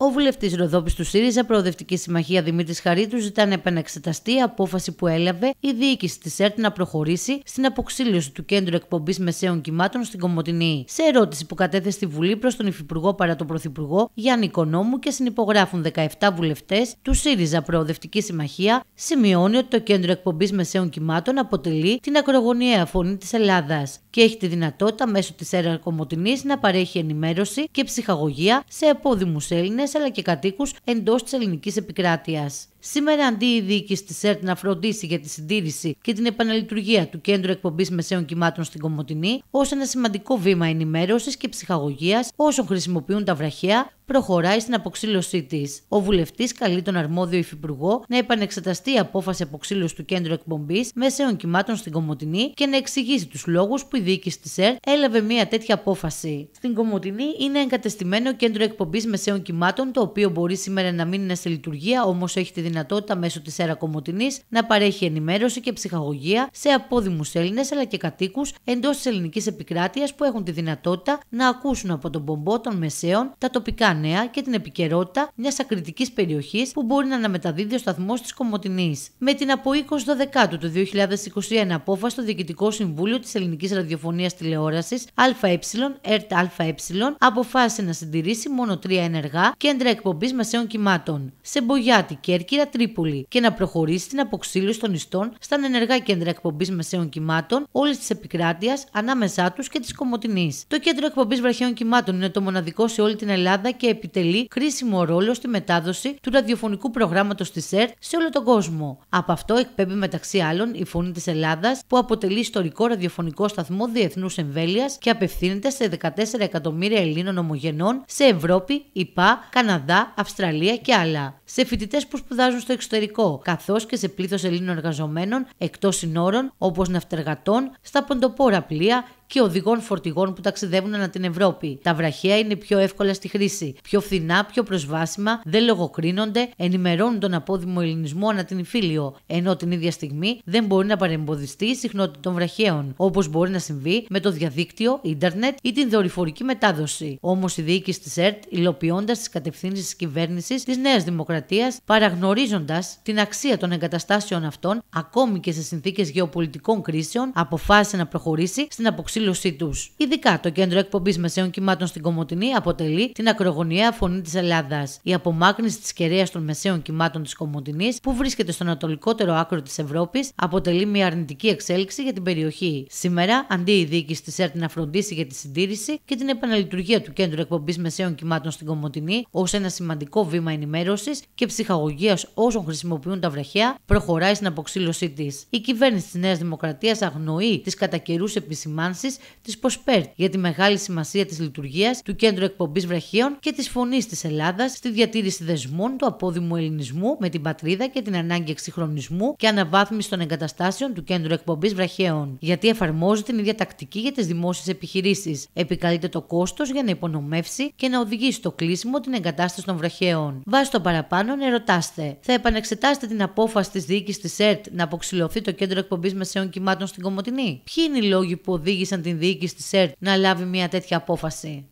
Ο βουλευτής Ροδόπης του ΣΥΡΙΖΑ, Προοδευτική Συμμαχία Δημήτρης Χαρίτου, ζητά να επαναξεταστεί η απόφαση που έλαβε η διοίκηση της ΕΡΤ να προχωρήσει στην αποξήλωση του κέντρου εκπομπής μεσαίων κυμάτων στην Κομωτινή. Σε ερώτηση που κατέθεσε στη Βουλή προς τον Υφυπουργό παρά τον Πρωθυπουργό Γιάννη Οικονόμου και συνυπογράφουν 17 βουλευτές του ΣΥΡΙΖΑ Προοδευτική Συμμαχία, σημειώνει ότι το κέντρο εκπομπής μεσαίων κυμάτων αποτελεί την ακρογωνιαία φωνή της Ελλάδας και έχει τη δυνατότητα μέσω της ΕΡΑ Κομωτινής να παρέχει ενημέρωση και ψυχαγωγία σε απόδημους Έλληνες αλλά και κατοίκους εντός της ελληνικής επικράτειας. Σήμερα, αντί η διοίκηση της ΕΡΤ να φροντίσει για τη συντήρηση και την επαναλειτουργία του Κέντρου Εκπομπής Μεσαίων Κυμάτων στην Κομωτινή, ω ένα σημαντικό βήμα ενημέρωσης και ψυχαγωγίας όσων χρησιμοποιούν τα βραχεία, προχωράει στην αποξήλωσή της. Ο βουλευτής καλεί τον αρμόδιο υφυπουργό να επανεξεταστεί η απόφαση αποξήλωσης του Κέντρου Εκπομπής Μεσαίων Κυμάτων στην Κομωτινή και να εξηγήσει τους λόγους που η διοίκηση της ΕΡΤ έλαβε μια τέτοια απόφαση. Στην Κομωτινή είναι εγκατεστημένο Κέντρο Εκπομπής Μεσαίων Κυμάτων, το οποίο μπορεί σήμερα να μείνει σε λειτουργία, όμως έχει τη δυνατότητα μέσω της ΕΡΑ Κομωτινής να παρέχει ενημέρωση και ψυχαγωγία σε απόδημους Έλληνες αλλά και κατοίκους εντός της ελληνικής επικράτειας που έχουν τη δυνατότητα να ακούσουν από τον πομπό των μεσαίων τα τοπικά νέα και την επικαιρότητα μιας ακριτικής περιοχής που μπορεί να αναμεταδίδει ο σταθμός της Κομωτινής. Με την από 20 Δεκάτου του 2021 απόφαση στο Διοικητικό Συμβούλιο της Ελληνικής Ραδιοφωνίας Τηλεόρασης ΑΕ, ΕΡΤ ΑΕ, αποφάσισε να συντηρήσει μόνο τρία ενεργά κέντρα εκπομπής μεσαίων κυμάτων. Σε Μπογιάτη, Κέρκυρα, Κύρα Τρίπολη και να προχωρήσει στην αποξήλωση των ιστών στα ενεργά κέντρα εκπομπής μεσαίων κυμάτων όλης της επικράτειας ανάμεσά τους και της Κομωτινής. Το κέντρο εκπομπής βραχιών κυμάτων είναι το μοναδικό σε όλη την Ελλάδα και επιτελεί κρίσιμο ρόλο στη μετάδοση του ραδιοφωνικού προγράμματος της ΕΡΤ σε όλο τον κόσμο. Από αυτό εκπέμπει μεταξύ άλλων η Φωνή της Ελλάδας που αποτελεί ιστορικό ραδιοφωνικό σταθμό διεθνούς εμβέλειας και απευθύνεται σε 14 εκατομμύρια Ελλήνων ομογενών σε Ευρώπη, ΙΠΑ, Καναδά, Αυστραλία και άλλα. Σε φοιτητές που σπουδάζουν στο εξωτερικό, καθώς και σε πλήθος Ελλήνων εργαζομένων εκτός συνόρων, όπως ναυτεργατών, στα ποντοπόρα πλοία και οδηγών φορτηγών που ταξιδεύουν ανά την Ευρώπη. Τα βραχεία είναι πιο εύκολα στη χρήση, πιο φθηνά, πιο προσβάσιμα, δεν λογοκρίνονται, ενημερώνουν τον απόδημο ελληνισμό ανά την Ιφίλιο, ενώ την ίδια στιγμή δεν μπορεί να παρεμποδιστεί η συχνότητα των βραχαίων, όπως μπορεί να συμβεί με το διαδίκτυο, ίντερνετ ή την δορυφορική μετάδοση. Όμως η διοίκηση της ΕΡΤ, υλοποιώντας τις κατευθύνσεις της κυβέρνησης της Νέας Δημοκρατίας, παραγνωρίζοντας την αξία των εγκαταστάσεων αυτών, ακόμη και σε συνθήκες γεωπολιτικών κρίσεων, αποφάσισε να προχωρήσει στην αποξή τους. Ειδικά το κέντρο εκπομπής μεσαίων κυμάτων στην Κομωτινή αποτελεί την ακρογωνιαία φωνή της Ελλάδας. Η απομάκρυνση της κεραίας των μεσαίων κυμάτων της Κομωτινής, που βρίσκεται στο ανατολικότερο άκρο της Ευρώπης, αποτελεί μια αρνητική εξέλιξη για την περιοχή. Σήμερα, αντί η διοίκηση της ΕΡΤ να φροντίσει για τη συντήρηση και την επαναλειτουργία του κέντρου εκπομπής μεσαίων κυμάτων στην Κομωτινή ως ένα σημαντικό βήμα ενημέρωσης και ψυχαγωγίας όσων χρησιμοποιούν τα βραχιά, προχωράει στην αποξήλωσή της. Η κυβέρνηση της Νέας Δημοκρατίας αγνοεί τις κατά καιρούς επισημάνσεις της ΠΟΣΠΕΡΤ για τη μεγάλη σημασία της λειτουργίας του Κέντρου Εκπομπής Βραχίων και της φωνής της Ελλάδας στη διατήρηση δεσμών του απόδημου ελληνισμού με την πατρίδα και την ανάγκη εξυγχρονισμού και αναβάθμιση των εγκαταστάσεων του Κέντρου Εκπομπής βραχιών, Γιατί εφαρμόζει την ίδια τακτική για τις δημόσιες επιχειρήσεις. Επικαλείται το κόστος για να υπονομεύσει και να οδηγήσει στο κλείσιμο την εγκατάσταση των βραχαίων. Βάσει το παραπάνω, ερωτάστε. Ναι, θα επανεξετάσετε την απόφαση της διοίκησης της ΕΡΤ να αποξηλωθεί το Κέντρο Εκπομπής Μεσαίων Κυμάτων στην Κομωτινή. Ποιοι είναι οι λόγοι που οδήγησαν την διοίκηση της ΕΡΤ να λάβει μια τέτοια απόφαση.